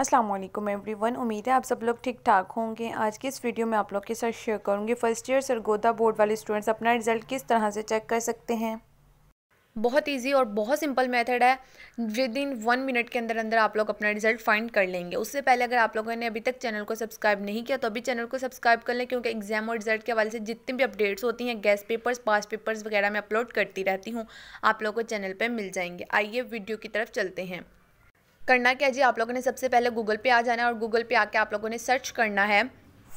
अस्सलाम वालेकुम वन उम्मीद है आप सब लोग ठीक ठाक होंगे आज की इस वीडियो में आप लोग के साथ शेयर करूंगी फ़र्स्ट ईयर सरगोदा बोर्ड वाले स्टूडेंट्स अपना रिज़ल्ट किस तरह से चेक कर सकते हैं बहुत इजी और बहुत सिंपल मेथड है विद इन वन मिनट के अंदर अंदर आप लोग अपना रिजल्ट फाइंड कर लेंगे उससे पहले अगर आप लोगों ने अभी तक चैनल को सब्सक्राइब नहीं किया तो अभी चैनल को सब्सक्राइब कर लें क्योंकि एग्जाम और रिजल्ट के हवाले से जितनी भी अपडेट्स होती हैं गैस पेपर्स पास पेपर्स वगैरह मैं अपलोड करती रहती हूँ आप लोग को चैनल पर मिल जाएंगे आइए वीडियो की तरफ चलते हैं करना क्या जी आप लोगों ने सबसे पहले गूगल पे आ जाना है और गूगल पे आके आप लोगों ने सर्च करना है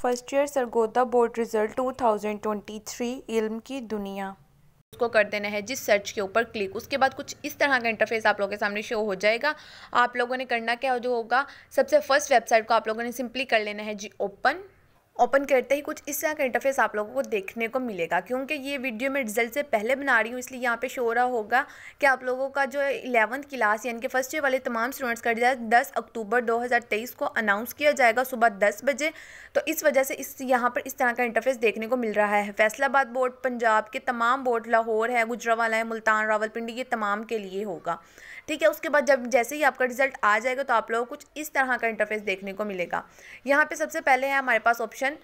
first year Sargodha board result 2023 इल्म की दुनिया उसको कर देना है जिस सर्च के ऊपर क्लिक उसके बाद कुछ इस तरह का इंटरफेस आप लोगों के सामने शो हो जाएगा आप लोगों ने करना क्या जो होगा सबसे फर्स्ट वेबसाइट को आप लोगों ने सिंपली कर लेना है जी ओपन ओपन करते ही कुछ इस तरह का इंटरफेस आप लोगों को देखने को मिलेगा क्योंकि ये वीडियो मैं रिजल्ट से पहले बना रही हूँ इसलिए यहाँ पे शो रहा होगा कि आप लोगों का जो इलेवंथ क्लास यानी कि फर्स्ट ईयर वाले तमाम स्टूडेंट्स का रिजल्ट 10 अक्टूबर 2023 को अनाउंस किया जाएगा सुबह 10 बजे तो इस वजह से इस यहाँ पर इस तरह का इंटरफेस देखने को मिल रहा है फैसलाबाद बोर्ड पंजाब के तमाम बोर्ड लाहौर है गुजरावाला है मुल्तान रावलपिंडी ये तमाम के लिए होगा ठीक है उसके बाद जब जैसे ही आपका रिजल्ट आ जाएगा तो आप लोगों को कुछ इस तरह का इंटरफेस देखने को मिलेगा यहाँ पर सबसे पहले है हमारे पास ऑप्शन ऑप्शन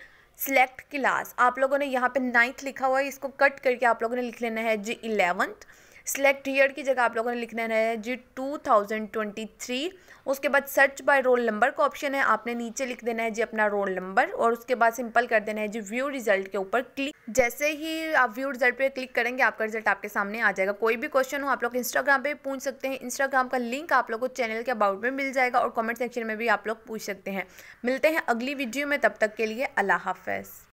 सिलेक्ट क्लास आप लोगों ने यहाँ पे नाइन्थ लिखा हुआ है इसको कट करके आप लोगों ने लिख लेना है जी इलेवंथ सिलेक्ट ईयर की जगह आप लोगों ने लिखना है जी टू थाउजेंड ट्वेंटी थ्री उसके बाद सर्च बाय रोल नंबर का ऑप्शन है आपने नीचे लिख देना है जी अपना रोल नंबर और उसके बाद सिंपल कर देना है जी व्यू रिजल्ट के ऊपर क्लिक जैसे ही आप व्यू रिजल्ट पे क्लिक करेंगे आपका रिजल्ट आपके सामने आ जाएगा कोई भी क्वेश्चन हो आप लोग इंस्टाग्राम पर पूछ सकते हैं इंस्टाग्राम का लिंक आप लोग को चैनल के अबाउट में मिल जाएगा और कॉमेंट सेक्शन में भी आप लोग पूछ सकते हैं मिलते हैं अगली वीडियो में तब तक के लिए अल्लाह हाफ